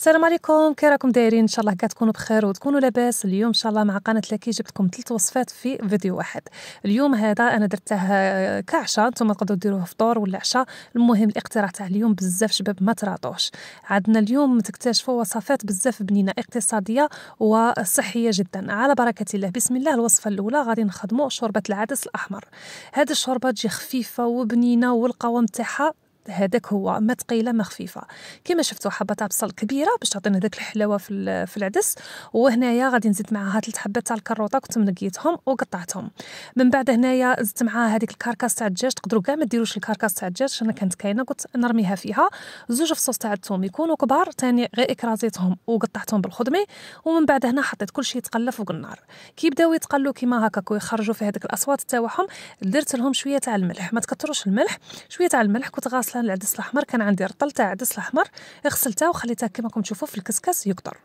السلام عليكم كي راكم دايرين ان شاء الله كاع تكونوا بخير وتكونوا لاباس اليوم ان شاء الله مع قناه لاكي جبت لكم ثلاث وصفات في فيديو واحد اليوم هذا انا درته آه، كعشاء نتوما تقدروا ديروه فطور ولا عشاء المهم الاقتراح تاع اليوم بزاف شباب ما تراطوش عندنا اليوم تكتشفوا وصفات بزاف بنينه اقتصاديه وصحيه جدا على بركه الله بسم الله الوصفه الاولى غادي نخدموا شوربه العدس الاحمر هذه الشوربه تجي خفيفه وبنينه والقوام تاعها هذاك هو ما ثقيله ما خفيفه كما شفتوا حبه تاع بصل كبيره باش تعطينا داك الحلاوه في في العدس وهنايا غادي نزيد معاها ثلاث حبات تاع الكروطه كنت منقيتهم وقطعتهم من بعد هنايا زدت معاها هذيك الكركاس تاع الدجاج تقدروا كاع ما ديروش الكركاس تاع الدجاج انا كانت كاينه قلت نرميها فيها زوج فصوص تاع الثوم يكونوا كبار ثاني غير اكرازيتهم وقطعتهم بالخدمه ومن بعد هنا حطيت كل شيء يتقلى فوق النار كي بداو يتقلوا كيما هكاك ويخرجوا في هذيك الاصوات تاعهم درت لهم شويه تاع الملح ما تكثروش الملح شويه تاع الملح كنت غاسله مثلا العدس الاحمر كان عندي رطل تاع عدس الاحمر غسلته وخليته كما راكم تشوفوا في الكسكس يقطر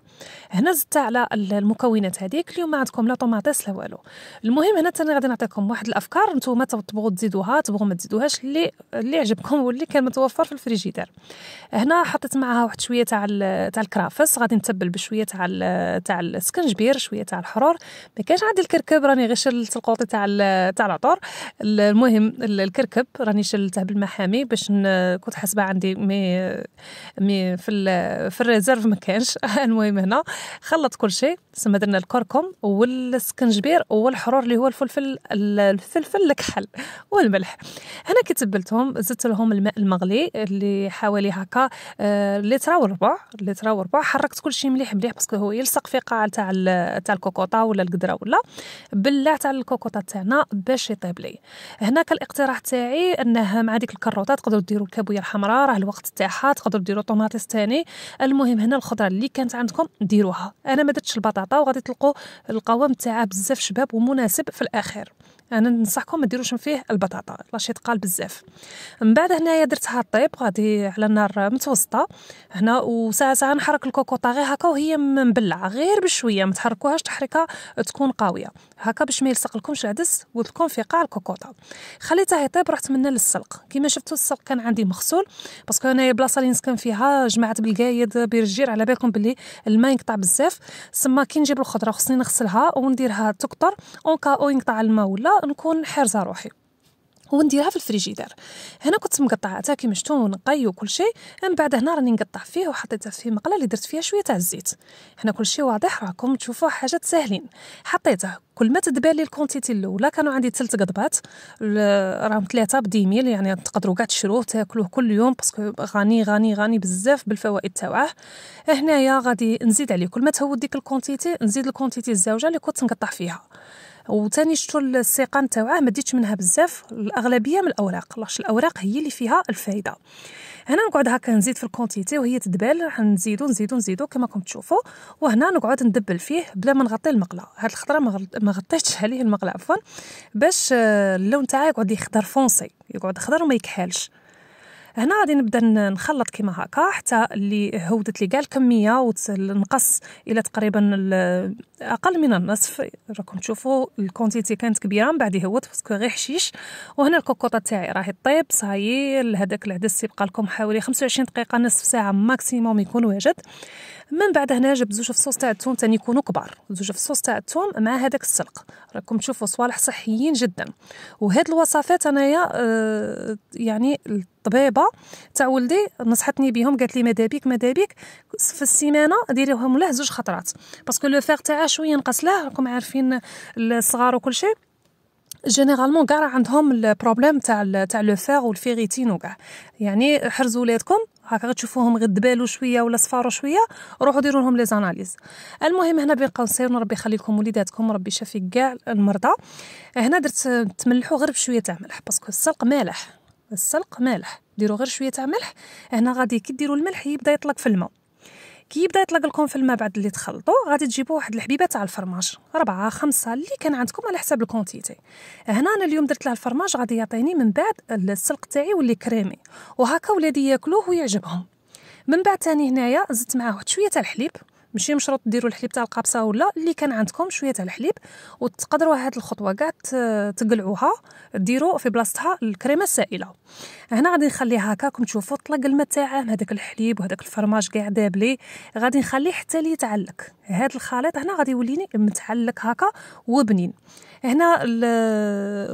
هنا زدت على المكونات هذيك اليوم عندكم لا طوماطيس لا والو المهم هنا تاني غادي نعطيكم واحد الافكار نتوما تبغوا تزيدوها تبغوا ما تزيدوهاش اللي اللي عجبكم واللي كان متوفر في الفريجيدير هنا حطيت معها واحد شويه تاع تاع الكرافس غادي نتبل بشويه تاع تاع السكنجبير شويه تاع الحرور ما كانش عندي الكركب راني غير شلت القوطي تاع تاع العطور المهم الكركب راني شلته بالمحامي باش كنت حاسبه عندي مي مي في ال في الريزيرف ما كانش المهم هنا خلط كل شيء تسمى درنا الكركم والسكنجبير والحرور اللي هو الفلفل الفلفل الكحل والملح هنا كي تبلتهم زدت لهم الماء المغلي اللي حوالي هكا آه، لتر وربع لتر وربع حركت كل شيء مليح مليح باسكو هو يلصق في قاع تاع تاع الكوكوطه ولا القدره ولا بلعت على الكوكوطه تاعنا باش يطيب لي هنا كالاقتراح تاعي انه مع ديك الكروطه تقدروا ديروا والكابويه الحمراء راه الوقت تاعها تقدروا ديروا طوماطيس ثاني المهم هنا الخضره اللي كانت عندكم ديروها انا ما درتش البطاطا وغادي تلقوا القوام تاعها بزاف شباب ومناسب في الاخير انا ننصحكم ما ديروش فيه البطاطا لاش تقال بزاف من بعد هنايا درتها طيب غادي على نار متوسطه هنا وساعه ساعه نحرك الكوكوطا غير هكا وهي مبلعه غير بشويه ما تحركوهاش تحركه تكون قاويه هكا باش ما يلصق لكمش العدس وتكون في قاع الكوكوطا خليته يطيب رحت منها للسلق كيما شفتوا السلق كان عندي مغسول باسكو هنايا البلاصه اللي نسكن فيها جماعه بالقايد بيرجير على بالكم بلي الماء ينقطع بزاف سما كي نجيب الخضره خصني نغسلها ونديرها تكتر اون كا او ينقطع الماء ولا نكون حارزه روحي ونديرها في الفريجيدار هنا كنت مقطعه حتى كي مشتو ونقي وكل شيء من بعد هنا راني نقطع فيه وحطيتها في مقله اللي درت فيها شويه تاع الزيت هنا كل شيء واضح راكم تشوفوا حاجه ساهلين حطيته كل ما تدبالي لي الكونتيتي الاولى كانوا عندي ثلاث قضبات راهم ثلاثه بديميل يعني تقدروا كاع تشروه تاكلوه كل يوم باسكو غني غني غني بزاف بالفوائد تاعه هنايا غادي نزيد عليه كل ما تهود ديك الكونتيتي نزيد الكونتيتي الزوجه اللي كنت نقطع فيها وثاني شتو السيقان تاوعه ما ديتش منها بزاف الاغلبيه من الاوراق لاش الاوراق هي اللي فيها الفائده هنا نقعد هكا نزيد في الكونتيتي وهي تدبال راح نزيدو نزيدو نزيدو كما راكم تشوفوا وهنا نقعد ندبل فيه بلا ما نغطي المقله هاد الخضره ما غطيتش عليه المقله عفوا باش آه، اللون تاعها يقعد يخضر فونسي يقعد خضر وما يكحلش هنا غادي نبدا نخلط كيما هكا حتى اللي هودت لي كاع الكميه ونقص الى تقريبا اقل من النصف راكم تشوفوا الكونتيتي كانت كبيره من بعد هوت باسكو غير حشيش وهنا الكوكوطه تاعي راهي طيب صايي هذاك العدس يبقى لكم حوالي 25 دقيقه نصف ساعه ماكسيموم يكون واجد من بعد هنا جاب زوج فصوص تاع الثوم ثاني يكونوا كبار زوج فصوص تاع الثوم مع هذاك السلق راكم تشوفوا صوالح صحيين جدا وهاد الوصفات انايا آه يعني الطبيبه تاع ولدي نصحتني بهم قالت لي مدابيك مدابيك في السيمانه ديريهم له زوج خطرات باسكو لو فيغ تاعها شويه نقص له راكم عارفين الصغار وكل شيء جينيرالمون كاع عندهم البروبليم تاع تاع لو فيغ والفيغيتين وكاع يعني حرزوا ولادكم هكا تشوفوهم غدبالوا شويه ولا صفاروا شويه روحوا ديروا لهم لي زاناليز المهم هنا بين قوسين ربي يخلي لكم وليداتكم ربي يشافي كاع المرضى هنا درت تملحوا غير بشويه تاع ملح باسكو السلق مالح السلق مالح ديروا غير شويه تاع ملح هنا غادي كي ديروا الملح يبدا يطلق في الماء كي يبدا يطلق لكم في الماء بعد اللي تخلطوا غادي تجيبوا واحد الحبيبه تاع الفرماج ربعة خمسة اللي كان عندكم على حساب الكونتيتي هنا انا اليوم درت له الفرماج غادي يعطيني من بعد السلق تاعي واللي كريمي وهكا ولادي ياكلوه ويعجبهم من بعد تاني هنايا زدت معاه واحد شويه تاع الحليب ماشي مشروط ديروا الحليب تاع القابصه ولا اللي كان عندكم شويه تاع الحليب وتقدروا هاد الخطوه كاع تقلعوها ديروا في بلاصتها الكريمه السائله هنا غادي نخليها هكاكم تشوفوا طلق الماء تاعها هذاك الحليب وهذاك الفرماج كاع دابلي غادي نخليه حتى ليتعلق هذا الخليط هنا غادي يوليني متعلق هكا وبنين هنا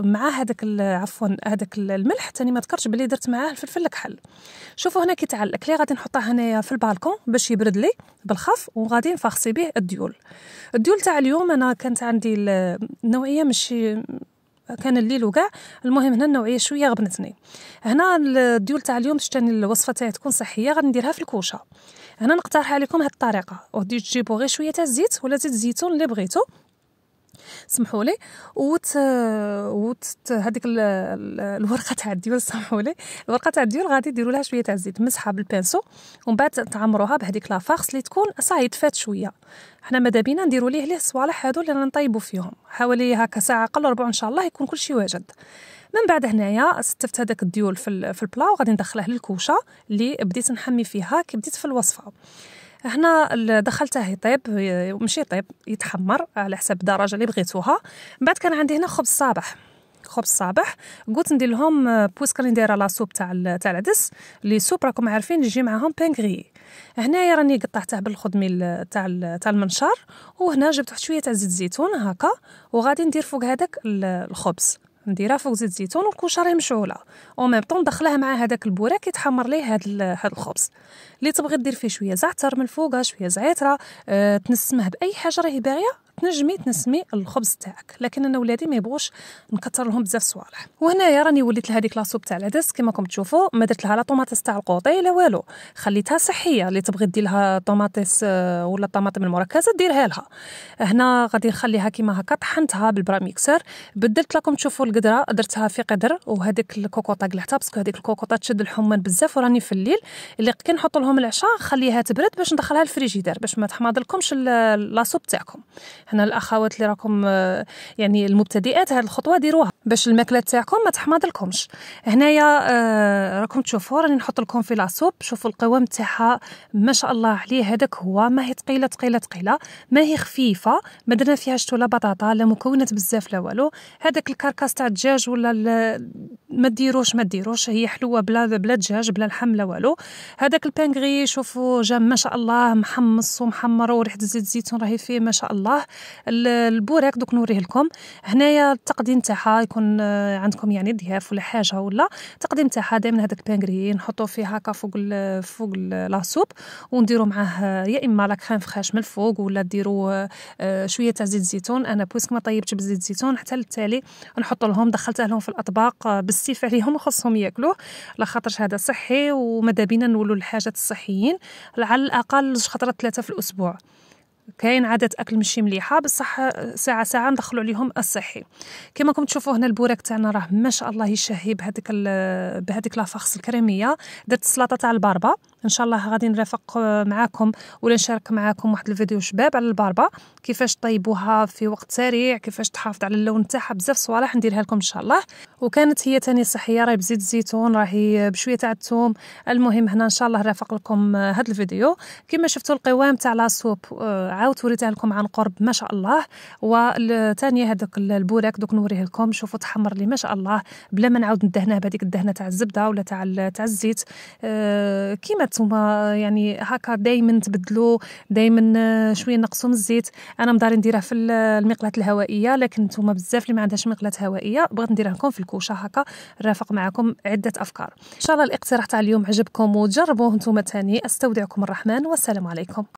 مع هذاك عفوا هذاك الملح ثاني ما ذكرتش بلي درت معاه الفلفل الكحل شوفوا هنا كيتعلق لي غادي نحطه هنايا في البالكون باش يبرد لي بالخف وغادي نفخسي به الديول الديول تاع اليوم انا كانت عندي النوعيه ماشي كان الليل وكاع المهم هنا النوعيه شويه غبنتني هنا الديول تاع اليوم شتاني الوصفه تاعي تكون صحيه غنديرها في الكوشه هنا نقترح عليكم هاد الطريقه وغادي تجيبوا غير شويه تاع الزيت ولا زيت الزيتون اللي بغيتو سمحوا لي وت وت هذيك الورقه تاع الديول سمحوا لي الورقه تاع الديول غادي ديروا لها شويه تاع الزيت مسحه بالبانسو ومن بعد تعمروها بهذيك لافارس اللي تكون صاي تفات شويه حنا ماذا بينا نديروا ليه ليه الصوالح هادو اللي نطيبوا فيهم حوالي هكا ساعه قل ربع ان شاء الله يكون كل شيء واجد من بعد هنايا ستفت هذاك الديول في في البلا وغادي ندخله للكوشه اللي بديت نحمي فيها كي بديت في الوصفه هنا دخلته يطيب ماشي يطيب يتحمر على حسب الدرجه اللي بغيتوها من بعد كان عندي هنا خبز صابح خبز صابح قلت ندير لهم بويس كاني دايره سوب تاع تاع العدس لي سوب راكم عارفين يجي معاهم بانغري هنايا راني قطعته بالخدمي تاع تاع المنشار وهنا جبت واحد شويه تاع زيت الزيتون هكا وغادي ندير فوق هذاك الخبز نديرها فوق زيت الزيتون والكوشه راهي مشعوله او ميم طون دخلها مع هذاك البوره كيتحمر ليه هاد هاد الخبز اللي تبغي دير فيه شويه زعتر من الفوق شويه زعتره أه تنسمه باي حاجه راهي باغيه تنجمي تنسمي الخبز تاعك لكن انا ولادي ما يبغوش نكثر لهم بزاف صوالح وهنايا راني وليت لهذيك لاصوب تاع العدس كما راكم تشوفوا ما درت لها لا طوماطيس تاع القوطي لا والو خليتها صحيه اللي تبغي دير لها طوماطيس آه، ولا الطماطم المركزه ديرها لها هنا غادي نخليها كيما هكا طحنتها بالبراميكسر بدلت لكم تشوفوا القدره درتها في قدر وهذيك الكوكوطه قلعتها باسكو هذيك الكوكوطه تشد الحمان بزاف وراني في الليل اللي نحط لهم العشاء خليها تبرد باش ندخلها الفريجيدير باش ما تحمض لكمش لاصوب تاعكم هنا الاخوات اللي راكم آه، يعني المبتدئات هذه الخطوه ديروها باش الماكله تاعكم ما تحمض لكمش هنايا آه، راكم تشوفوا راني نحط لكم في لاسوب شوفوا القوام تاعها ما شاء الله عليه هذاك هو ما هي ثقيله ثقيله ثقيله ما هي خفيفه ما درنا فيهاش لا بطاطا لا مكونات بزاف لا والو هذاك الكركاس تاع الدجاج ولا ما ديروش ما ديروش هي حلوه بلا بلا دجاج بلا لحم لا والو هذاك البانغري شوفوا جا ما شاء الله محمص ومحمر وريحه زيت الزيتون راهي فيه ما شاء الله البوراك دوك نوريه لكم هنايا التقديم تاعها يكون آه، عندكم يعني ضياف ولا حاجه ولا التقديم تاعها دائما هذاك البانغري نحطوه فيه هكا فوق الـ فوق سوب ونديروا معاه آه، يا اما لا كريم فخاش من الفوق ولا ديروا آه، شويه تاع زيت زيتون انا بويسك ما طيبتش بزيت زيتون حتى للتالي نحط لهم دخلته لهم في الاطباق بالسيف عليهم وخصهم ياكلوه على خاطرش هذا صحي وماذا بينا نولوا الحاجات الصحيين على الاقل خطره ثلاثه في الاسبوع كاين عادات اكل مشي مليحه بصح آه، ساعه ساعه ندخلوا عليهم الصحي كما راكم تشوفوا هنا البوراك تاعنا راه ما شاء الله يشهي بهذيك بهذيك لافاخس الكريميه درت السلطه تاع الباربا ان شاء الله غادي نرافق آه، معاكم ولا نشارك معاكم واحد الفيديو شباب على الباربا كيفاش طيبوها في وقت سريع كيفاش تحافظ على اللون تاعها بزاف صوالح نديرها لكم ان شاء الله وكانت هي تاني صحيه راهي بزيت الزيتون راهي بشويه تاع الثوم المهم هنا ان شاء الله رافق لكم هذا آه، الفيديو كما شفتوا القوام تاع لا سوب او وريتها لكم عن قرب ما شاء الله والثانيه هذاك البوراك دوك نوريه لكم شوفوا تحمر لي ما شاء الله بلا ما نعاود ندهناه بهذيك الدهنه تاع الزبده ولا تاع تاع الزيت أه كيما نتوما يعني هكا دائما تبدلوا دائما آه، شويه نقصوا من الزيت انا مداري نديره في المقلاه الهوائيه لكن نتوما بزاف اللي ما عندهاش مقلاه هوائيه بغيت نديره لكم في الكوشه هكا نرافق معكم عده افكار ان شاء الله الاقتراح تاع اليوم عجبكم وتجربوه نتوما ثاني استودعكم الرحمن والسلام عليكم